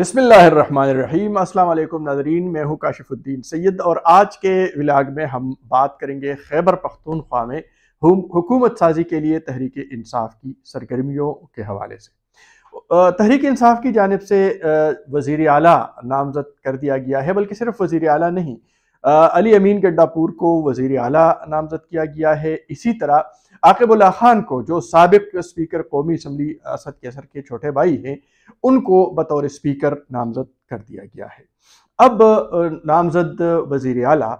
बिसमीम अल्लाम नाजरीन मैं हूँ काशिफुद्दीन सैद और आज के विलाग में हम बात करेंगे खैबर पख्तूनख्वा में हुकूमत साजी के लिए तहरीक इंसाफ की सरगर्मियों के हवाले से तहरीक इंसाफ की जानब से वज़ी अली नामजद कर दिया गया है बल्कि सिर्फ वज़ी अली नहीं अली अमीन गड्डापुर को वजीर अला नामजद किया गया है इसी तरह आकबुल्ला खान को जो सबक स्पीकर कौमी असम्बली असद के असर के छोटे भाई हैं उनको बतौर स्पीकर नामजद कर दिया गया है अब नामजद वजीर अला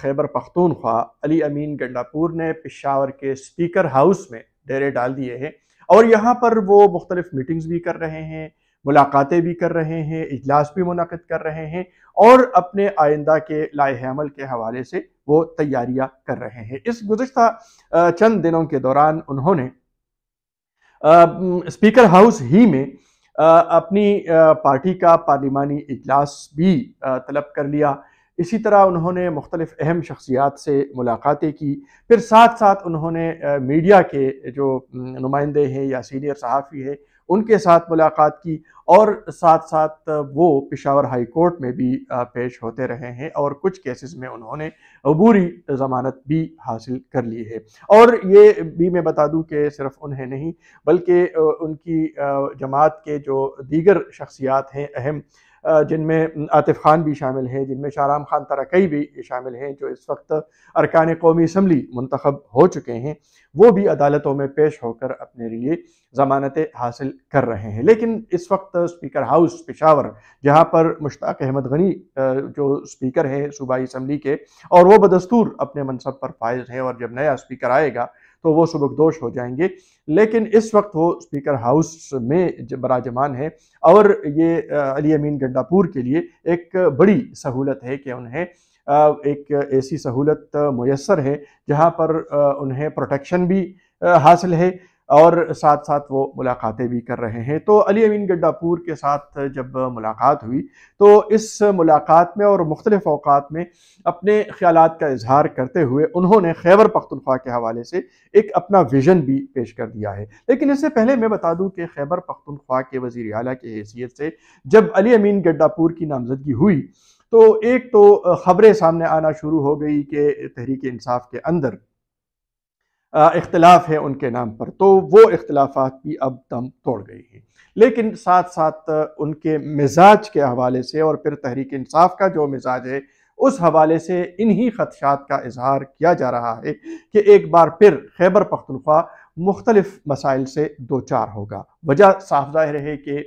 खैबर पख्तूनख्वा अली अमीन गंडापुर ने पेशावर के स्पीकर हाउस में डेरे डाल दिए हैं और यहाँ पर वो मुख्तलिफ मीटिंग्स भी कर रहे हैं मुलाकातें भी कर रहे हैं इजलास भी मुनद कर रहे हैं और अपने आइंदा के लाहेमल के हवाले से वो तैयारियां कर रहे हैं इस गुजशत चंद दिनों के दौरान उन्होंने स्पीकर हाउस ही में अपनी पार्टी का पार्लिमानी इजलास भी तलब कर लिया इसी तरह उन्होंने मुख्तलिफ़ अहम शख्सियात से मुलाकातें की फिर साथ साथ उन्होंने मीडिया के जो नुमाइंदे हैं या सीनियर सहाफ़ी हैं उनके साथ मुलाकात की और साथ साथ वो पिशावर हाई कोर्ट में भी पेश होते रहे हैं और कुछ केसेस में उन्होंने अबूरी ज़मानत भी हासिल कर ली है और ये भी मैं बता दूं कि सिर्फ उन्हें नहीं बल्कि उनकी जमात के जो दीगर शख्सियात हैं अहम जिनमें आतिफ खान भी शामिल हैं जिनमें शाहराम खान तरकई भी शामिल हैं जो इस वक्त अरकान कौमी इसम्बली मंतखब हो चुके हैं वो भी अदालतों में पेश होकर अपने लिए ज़मानतें हासिल कर रहे हैं लेकिन इस वक्त स्पीकर हाउस पेशावर जहाँ पर मुश्ताक अहमद गनी जो स्पीकर हैं सूबाई इसम्बली के और वो बदस्तूर अपने मनसब पर फायज हैं और जब नया स्पीकर आएगा तो वो सबकदोश हो जाएंगे लेकिन इस वक्त वो स्पीकर हाउस में बराजमान है और ये अली अमीन गंडापुर के लिए एक बड़ी सहूलत है कि उन्हें एक ऐसी सहूलत मैसर है जहाँ पर उन्हें प्रोटेक्शन भी हासिल है और साथ साथ वो मुलाकातें भी कर रहे हैं तो अली अमीन गड्डापुर के साथ जब मुलाकात हुई तो इस मुलाकात में और मुख्तलिफ अवकात में अपने ख्याल का इजहार करते हुए उन्होंने खैबर पख्तनख्वा के हवाले से एक अपना विजन भी पेश कर दिया है लेकिन इससे पहले मैं बता दूँ कि खैबर पख्तनख्वा के वज़ी अली की हैसियत से जब अली अमीन गड्डापुर की नामजदगी हुई तो एक तो ख़बरें सामने आना शुरू हो गई कि तहरीक इंसाफ के अंदर इख्तलाफ है उनके नाम पर तो वो इख्तलाफात भी अब दम तोड़ गई है लेकिन साथ साथ उनके मिजाज के हवाले से और फिर तहरीक इंसाफ का जो मिजाज है उस हवाले से इन्हीं खदशात का इजहार किया जा रहा है कि एक बार फिर खैबर पख्तनख्वा मुख्तलिफ मसाइल से दो चार होगा वजह साफ जाहिर है कि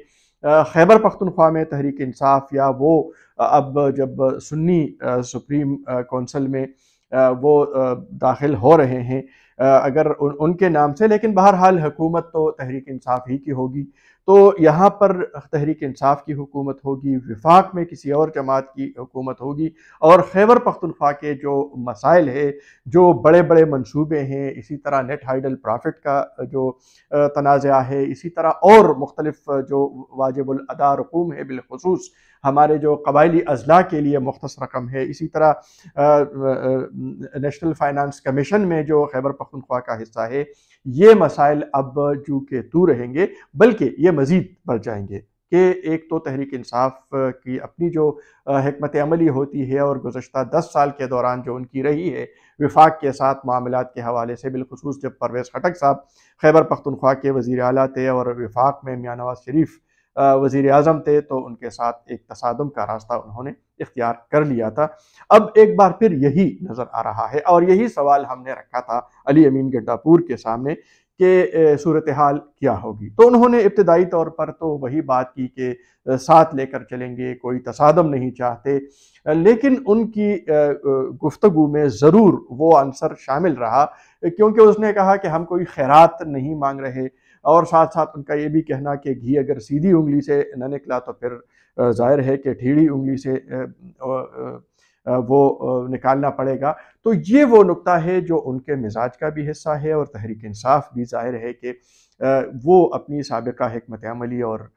खैबर पख्तनख्वा में तहरीक इंसाफ या वो अब जब सुन्नी सुप्रीम कौंसल में वो दाखिल हो रहे हैं अगर उन, उनके नाम से लेकिन बहरहाल हुकूमत तो तहरीक इंसाफ ही की होगी तो यहाँ पर तहरीक इंसाफ की हुकूमत होगी विफाक में किसी और जमात की हुकूमत होगी और खैबर पख्तनख्वा के जो मसाइल है जो बड़े बड़े मनसूबे हैं इसी तरह नेट हाइडल प्रॉफिट का जो तनाज़ है इसी तरह और मुख्तलफ जो वाजिबलदा रकूम है बिलखसूस हमारे जो कबायली अजला के लिए मुख्त रकम है इसी तरह नेशनल फाइनेंस कमीशन में जो खैबर पख्तनख्वा का हिस्सा है ये मसाइल अब जू के तू रहेंगे बल्कि ये मज़ीद बढ़ जाएंगे कि एक तो तहरीक इंसाफ की अपनी जो हमत अमली होती है और गुज्त दस साल के दौरान जो उनकी रही है विफाक के साथ मामला के हवाले से बिलखसूस जब परवेज़ खटक साहब खैबर पख्तनख्वा के वज़ी अल थे और विफाक में मियाँ नवाज शरीफ वज़ी अजम थे तो उनके साथ एक तसादम का रास्ता उन्होंने इख्तियार कर लिया था अब एक बार फिर यही नज़र आ रहा है और यही सवाल हमने रखा था अली अमीन गड्डापुर के सामने के सूरत हाल क्या होगी तो उन्होंने इब्तदाई तौर पर तो वही बात की कि साथ लेकर चलेंगे कोई तसादम नहीं चाहते लेकिन उनकी गुफ्तु में ज़रूर वो आंसर शामिल रहा क्योंकि उसने कहा कि हम कोई खैरत नहीं मांग रहे और साथ साथ उनका ये भी कहना कि घी अगर सीधी उंगली से न निकला तो फिर जाहिर है कि ठीढ़ी उंगली से वो निकालना पड़ेगा तो ये वो नुकता है जो उनके मिजाज का भी हिस्सा है और तहरीक इंसाफ भी जाहिर है कि वो अपनी सबका हमत अमली और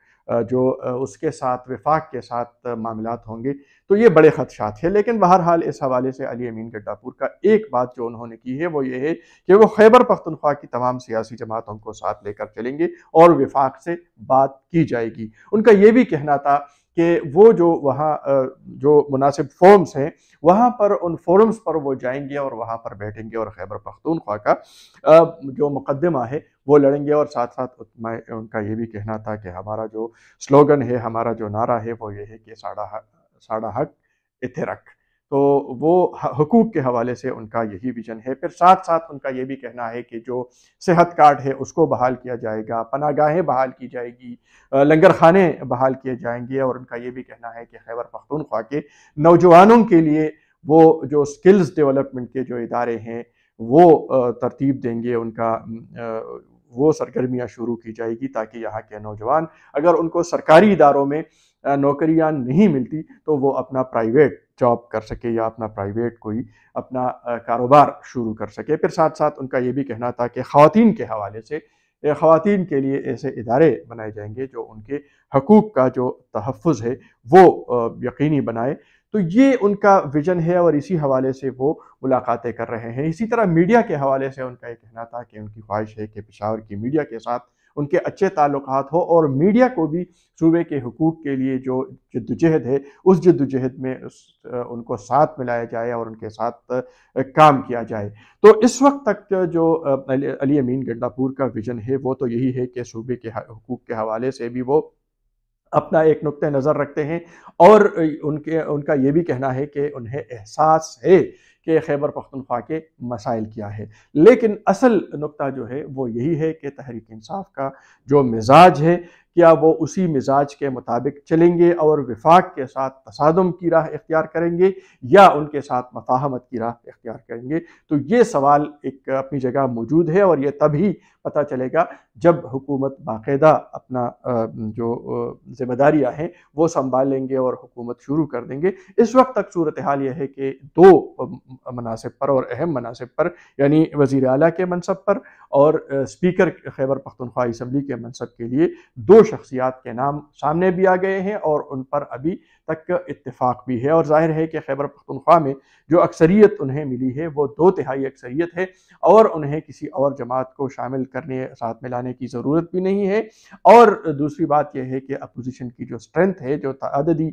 जो उसके साथ विफाक के साथ मामला होंगे तो ये बड़े खदशात हैं लेकिन बहरहाल इस हवाले से अली अमीन गड्डापुर का एक बात जो उन्होंने की है वो ये है कि वो खैबर पख्तनख्वा की तमाम सियासी जमातों को साथ लेकर चलेंगे और विफाक से बात की जाएगी उनका ये भी कहना था कि वो जो वहाँ जो मुनासिब फॉर्म्स हैं वहाँ पर उन फोरम्स पर वो जाएंगे और वहाँ पर बैठेंगे और खैबर पख्तूनख्वा का जो मुकदमा है वो लड़ेंगे और साथ साथ मैं उनका ये भी कहना था कि हमारा जो स्लोगन है हमारा जो नारा है वो ये है कि साढ़ा हक साढ़ा हक इथे रख तो वो हकूक़ के हवाले से उनका यही विजन है फिर साथ साथ उनका ये भी कहना है कि जो सेहत कार्ड है उसको बहाल किया जाएगा पना गाहें बहाल की जाएगी लंगर खाने बहाल किए जाएंगे और उनका ये भी कहना है कि खैबर पख्तूनख्वा के नौजवानों के लिए वो जो स्किल्स डेवलपमेंट के जो इदारे हैं वो तरतीब देंगे उनका वो सरगर्मियाँ शुरू की जाएगी ताकि यहाँ के नौजवान अगर उनको सरकारी इदारों में नौकरियाँ नहीं मिलती तो वो अपना प्राइवेट जॉब कर सके या अपना प्राइवेट कोई अपना कारोबार शुरू कर सके फिर साथ साथ उनका ये भी कहना था कि ख़वान के हवाले से ख़वान के लिए ऐसे इदारे बनाए जाएंगे जो उनके हकूक़ का जो तहफ़ है वो यकीनी बनाए तो ये उनका विजन है और इसी हवाले से वो मुलाकातें कर रहे हैं इसी तरह मीडिया के हवाले से उनका ये कहना था कि उनकी ख्वाहिश है कि पिशावर की मीडिया के साथ उनके अच्छे ताल्लुक हो और मीडिया को भी सूबे के हकूक़ के लिए जो जद्दोजहद है उस जद्दोजहद में उस उनको साथ मिलाया जाए और उनके साथ काम किया जाए तो इस वक्त तक जो अली अमीन गंडापुर का विजन है वो तो यही है कि सूबे के हकूक़ के हवाले से भी वो अपना एक नुक़ नज़र रखते हैं और उनके उनका ये भी कहना है कि उन्हें एहसास है कि खैबर पख्तनख्वा के मसाइल क्या है लेकिन असल नुकता जो है वो यही है कि तहरीक इंसाफ का जो मिजाज है क्या वो उसी मिजाज के मुताबिक चलेंगे और विफाक के साथ तसादम की राह इख्तियार करेंगे या उनके साथ मफाहमत की राह इख्तियार करेंगे तो ये सवाल एक अपनी जगह मौजूद है और ये तभी पता चलेगा जब हुकूमत बाकायदा अपना जो जिम्मेदारियां हैं वो संभाल लेंगे और हुकूमत शुरू कर देंगे इस वक्त तक सूरत हाल यह है कि दो मनासब पर और अहम मनासब पर यानी वज़ी अली के मनसब पर और स्पीकर खैबर पख्तनख्वा इसम्बली के मनसब के लिए दो शख्सियात के नाम सामने भी आ गए हैं और उन पर अभी तक इतफाक़ भी है और जाहिर है कि खैबर पख्तनख्वा में जो अक्सरियत उन्हें मिली है वो दो तिहाई अक्सरियत है और उन्हें किसी और जमात को शामिल कर करने साथ में लाने की ज़रूरत भी नहीं है और दूसरी बात यह है कि अपोजिशन की जो स्ट्रेंथ है जो तददी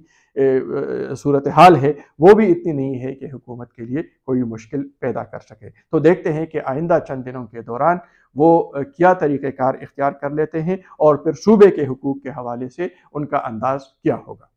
सूरत हाल है वो भी इतनी नहीं है कि हुकूमत के लिए कोई मुश्किल पैदा कर सके तो देखते हैं कि आइंदा चंद दिनों के दौरान वो क्या तरीक़ेकार इख्तियार कर लेते हैं और फिर सूबे के हकूक़ के हवाले से उनका अंदाज़ क्या होगा